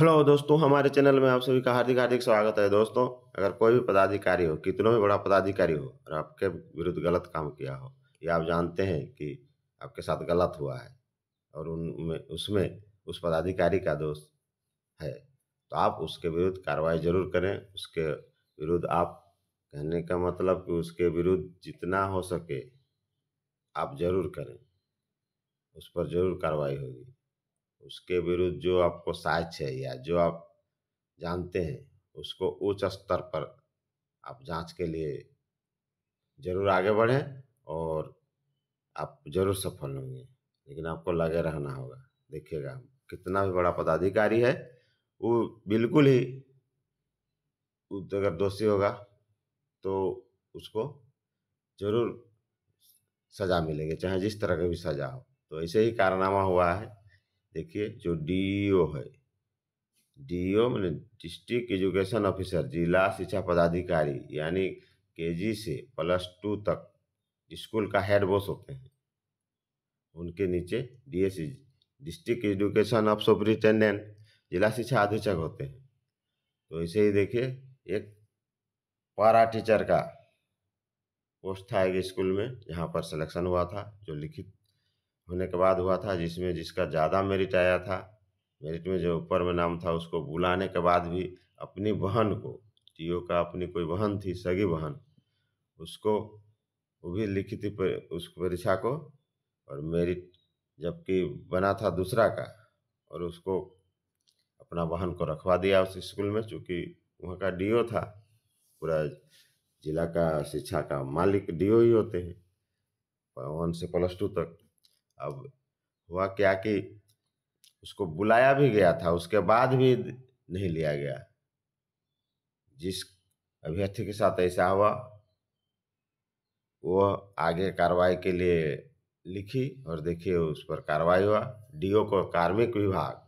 hello दोस्तों हमारे channel में आप सभी का हार्दिक हार्दिक स्वागत है दोस्तों अगर कोई भी पदाधिकारी हो कितनों भी बड़ा पदाधिकारी हो और आपके विरुद्ध गलत काम किया हो या आप जानते हैं कि आपके साथ गलत हुआ है और उनमें उसमें उस पदाधिकारी का दोष है तो आप उसके विरुद्ध कार्रवाई जरूर करें उसके विरुद्ध आप कहने का मतलब कि उसके विरुद्ध जितना हो सके आप जरूर करें उस पर जरूर कार्रवाई होगी उसके विरुद्ध जो आपको साक्ष्य है या जो आप जानते हैं उसको उच्च स्तर पर आप जांच के लिए ज़रूर आगे बढ़ें और आप जरूर सफल होंगे लेकिन आपको लगे रहना होगा देखिएगा कितना भी बड़ा पदाधिकारी है वो बिल्कुल ही अगर दोषी होगा तो उसको जरूर सज़ा मिलेगी चाहे जिस तरह की भी सज़ा हो तो ऐसे ही कारनामा हुआ है देखिए जो डी है डी मैंने डिस्ट्रिक्ट एजुकेशन ऑफिसर जिला शिक्षा पदाधिकारी यानी केजी से प्लस टू तक स्कूल का हेड बॉस होते हैं उनके नीचे DSC district education of superintendent जिला शिक्षा अधीक्षक होते हैं तो ऐसे ही देखिए एक पारा टीचर का पोस्ट था एक स्कूल में यहाँ पर सिलेक्शन हुआ था जो लिखित होने के बाद हुआ था जिसमें जिसका ज़्यादा मेरिट आया था मेरिट में जो ऊपर में नाम था उसको बुलाने के बाद भी अपनी बहन को टी का अपनी कोई बहन थी सगी बहन उसको वो भी लिखी थी पर, उस परीक्षा को और मेरिट जबकि बना था दूसरा का और उसको अपना बहन को रखवा दिया उस स्कूल में चूँकि वहाँ का डीओ था पूरा जिला का शिक्षा का मालिक डीओ ही होते हैं वन से प्लस टू तक अब हुआ क्या कि उसको बुलाया भी गया था उसके बाद भी नहीं लिया गया जिस अभ्यर्थी के साथ ऐसा हुआ वो आगे कार्रवाई के लिए लिखी और देखिए उस पर कार्रवाई हुआ डीओ को कार्मिक विभाग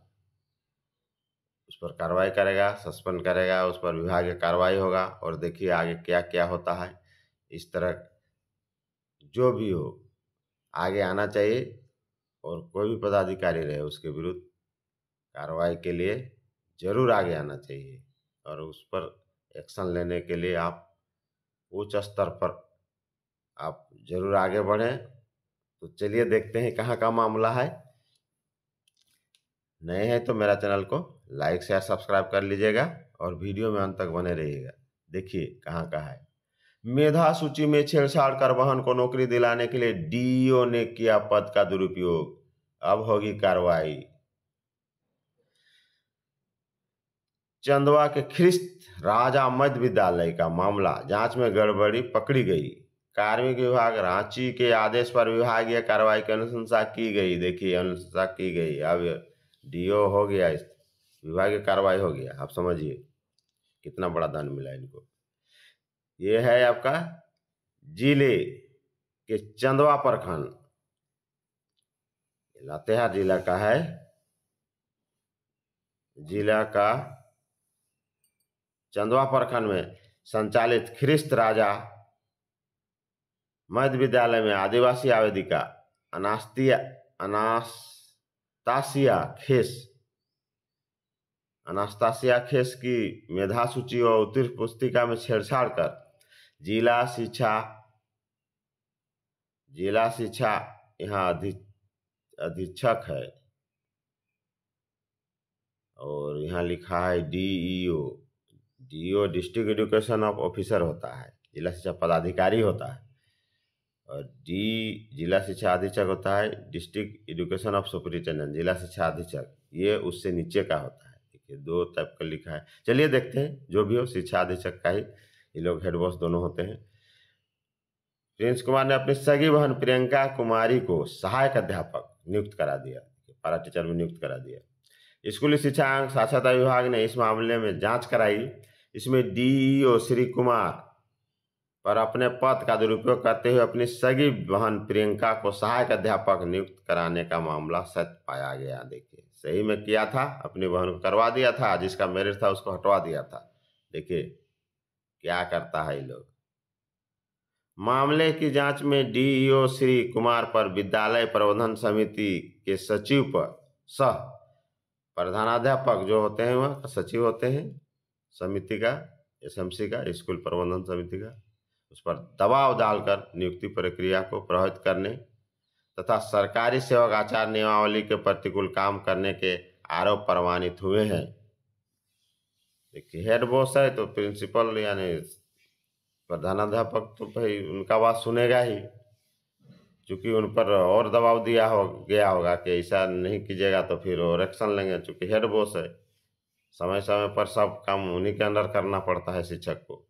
उस पर कार्रवाई करेगा सस्पेंड करेगा उस पर विभागीय कार्रवाई होगा और देखिए आगे क्या क्या होता है इस तरह जो भी हो आगे आना चाहिए और कोई भी पदाधिकारी रहे उसके विरुद्ध कार्रवाई के लिए ज़रूर आगे आना चाहिए और उस पर एक्शन लेने के लिए आप उच्च स्तर पर आप ज़रूर आगे बढ़ें तो चलिए देखते हैं कहाँ का मामला है नए हैं तो मेरा चैनल को लाइक शेयर सब्सक्राइब कर लीजिएगा और वीडियो में अंत तक बने रहिएगा देखिए कहाँ का है मेधा सूची में छेड़छाड़ कर बहन को नौकरी दिलाने के लिए डीईओ e ने किया पद का दुरुपयोग अब होगी कार्रवाई चंदवा के ख्रिस्त राजा मध्य विद्यालय का मामला जांच में गड़बड़ी पकड़ी गई कार्मिक विभाग रांची के आदेश पर विभागीय कार्रवाई की अनुशंसा की गई देखिए अनुशंसा की गई अब डीओ e हो गया विभागीय कार्रवाई हो गया आप समझिए कितना बड़ा दंड मिला इनको ये है आपका जिले के चंदवा प्रखंड लातेहार जिला का है जिला का चंदवा प्रखंड में संचालित ख्रिस्त राजा मध्य विद्यालय में आदिवासी आवेदिका अनास्तिया अनास्तासिया खेस अनास्तासिया खेस की मेधा सूची और उत्तीर्ण पुस्तिका में छेड़छाड़ कर जिला शिक्षा जिला शिक्षा यहाँ अधिक अधीक्षक है और यहाँ लिखा है DEO DO district education of officer होता है जिला शिक्षा पदाधिकारी होता है और डी जिला शिक्षा अधीक्षक होता है डिस्ट्रिक्ट एजुकेशन ऑफ सुपरिटेंडेंट जिला शिक्षा अधीक्षक ये उससे नीचे का होता है देखिए दो टाइप का लिखा है चलिए देखते हैं जो भी हो शिक्षा अधीक्षक का ही ये लोग हेड बॉस दोनों होते हैं प्रिंस कुमार ने अपनी सगी बहन प्रियंका कुमारी को सहायक अध्यापक नियुक्त करा दिया पारा टीचर में नियुक्त करा दिया स्कूली शिक्षा साक्षरता विभाग ने इस मामले में जांच कराई इसमें डीईओ श्री कुमार पर अपने पद का दुरुपयोग करते हुए अपनी सगी बहन प्रियंका को सहायक अध्यापक नियुक्त कराने का मामला सच पाया गया देखिए सही में किया था अपनी बहन को करवा दिया था जिसका मेरिट था उसको हटवा दिया था देखिए क्या करता है लोग मामले की जांच में डीईओ श्री कुमार पर विद्यालय प्रबंधन समिति के सचिव पर सह प्रधानाध्यापक जो होते हैं वह सचिव होते हैं समिति का एसएमसी का स्कूल प्रबंधन समिति का उस पर दबाव डालकर नियुक्ति प्रक्रिया को प्रभावित करने तथा सरकारी सेवक आचार नियमावली के प्रतिकूल काम करने के आरोप प्रमाणित हुए हैं देखिए हेड बॉस है तो प्रिंसिपल यानी प्रधानाध्यापक तो भाई उनका बात सुनेगा ही चूँकि उन पर और दबाव दिया हो गया होगा कि ऐसा नहीं कीजिएगा तो फिर और एक्शन लेंगे चूँकि हेड बॉस है समय समय पर सब काम उन्हीं के अंदर करना पड़ता है शिक्षक को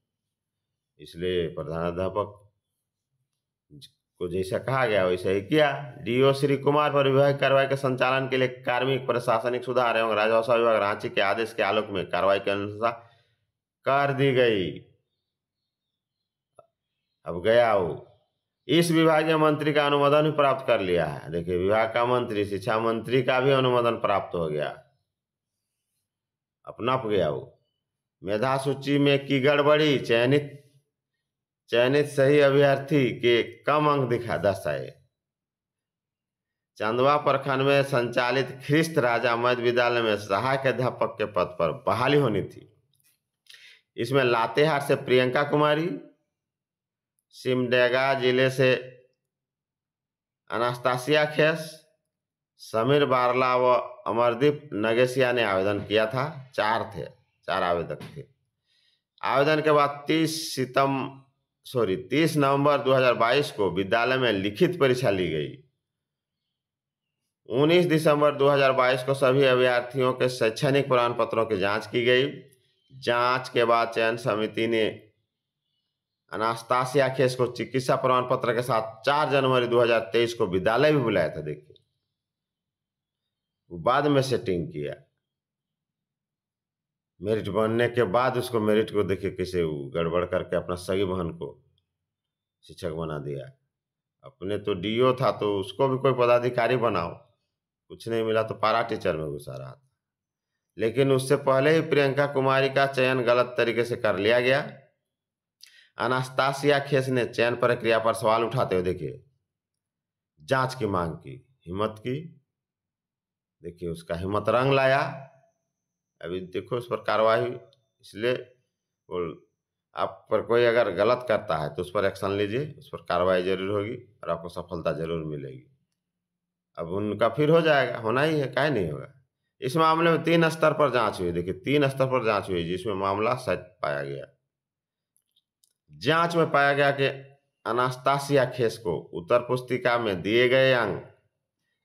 इसलिए प्रधानाध्यापक को जैसा कहा गया वैसा ही किया ओ श्री कुमार पर विभाग कार्रवाई के संचालन के लिए कार्मिक प्रशासनिक सुधार एवं राजस्व विभाग रांची के आदेश के आलोक में कार्रवाई के अनुसार कर दी गई अब गया वो इस विभागीय मंत्री का अनुमोदन भी प्राप्त कर लिया है देखिए विभाग का मंत्री शिक्षा मंत्री का भी अनुमोदन प्राप्त हो गया अपना गया वो मेधा सूची में की गड़बड़ी चयनित चयनित सही अभ्यर्थी के कम अंक दिखा दर्शाए चंदवा प्रखंड में संचालित ख्रिस्त राजा मध्य विद्यालय में सहायक अध्यापक के पद पर बहाली होनी थी इसमें लातेहार से प्रियंका कुमारी सिमडेगा जिले से अनास्तासिया खेस समीर बारला व अमरदीप नगेसिया ने आवेदन किया था चार थे चार आवेदक थे आवेदन के बाद 30 सितम सॉरी तीस नवंबर 2022 को विद्यालय में लिखित परीक्षा ली गई 19 दिसंबर 2022 को सभी अभ्यर्थियों के शैक्षणिक प्रमाण पत्रों की जांच की गई जांच के बाद चयन समिति ने अनास्तासिया खेस को चिकित्सा प्रमाण पत्र के साथ 4 जनवरी 2023 को विद्यालय भी बुलाया था देखिए बाद में सेटिंग किया मेरिट बनने के बाद उसको मेरिट को देखिए कैसे गड़बड़ करके अपना सगी बहन को शिक्षक बना दिया अपने तो डीओ था तो उसको भी कोई पदाधिकारी बनाओ कुछ नहीं मिला तो पारा टीचर में घुसा रहा था लेकिन उससे पहले ही प्रियंका कुमारी का चयन गलत तरीके से कर लिया गया अनास्तासिया खेस ने चयन प्रक्रिया पर सवाल उठाते हुए देखिए जांच की मांग की हिम्मत की देखिए उसका हिम्मत रंग लाया अभी देखो उस पर कार्रवाई इसलिए और आप पर कोई अगर गलत करता है तो उस पर एक्शन लीजिए उस पर कार्रवाई जरूर होगी और आपको सफलता जरूर मिलेगी अब उनका फिर हो जाएगा होना ही है काहे नहीं होगा इस मामले में तीन स्तर पर जांच हुई देखिए तीन स्तर पर जांच हुई जिसमें मामला सच पाया गया जांच में पाया गया कि अनास्तासिया खेस को उत्तर पुस्तिका में दिए गए अंक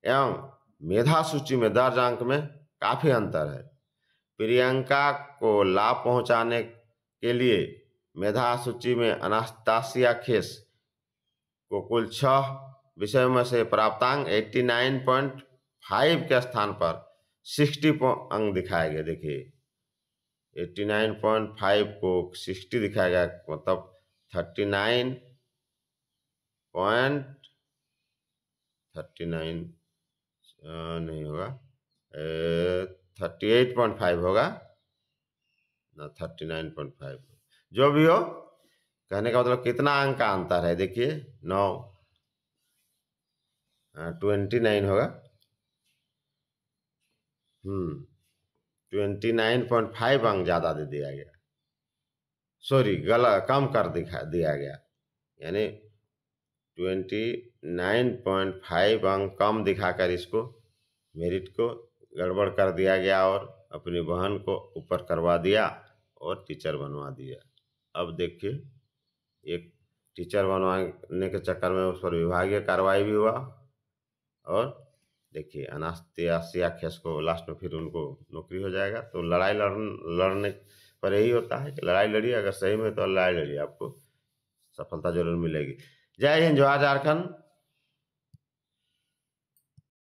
एवं मेधा सूची में दर्ज अंक में काफ़ी अंतर है प्रियंका को लाभ पहुंचाने के लिए मेधा सूची में अनास्तासिया खेस को कुल छह विषयों में से प्राप्तांक 89.5 के स्थान पर 60 अंक दिखाए गए देखिए 89.5 को 60 दिखाया गया मतलब 39 पॉइंट थर्टी नाइन नहीं होगा थर्टी एट पॉइंट फाइव होगा ना थर्टी नाइन पॉइंट फाइव जो भी हो कहने का मतलब कितना अंक का अंतर है देखिए नौ हाँ, ट्वेंटी नाइन होगा hmm, twenty nine point five अंक ज़्यादा दे दिया गया सॉरी गलत कम कर दिखा दिया गया यानी ट्वेंटी नाइन पॉइंट फाइव अंक कम दिखाकर इसको मेरिट को गड़बड़ कर दिया गया और अपनी बहन को ऊपर करवा दिया और टीचर बनवा दिया अब देखिए एक टीचर बनवाने के चक्कर में उस पर विभागीय कार्रवाई भी हुआ और देखिए अनास्तिया खेस को लास्ट में फिर उनको नौकरी हो जाएगा तो लड़ाई लड़ लड़ने पर यही होता है कि लड़ाई लड़िए अगर सही में तो लड़ाई लड़िए आपको सफलता जरूर मिलेगी जय हिंद जवाहर झारखंड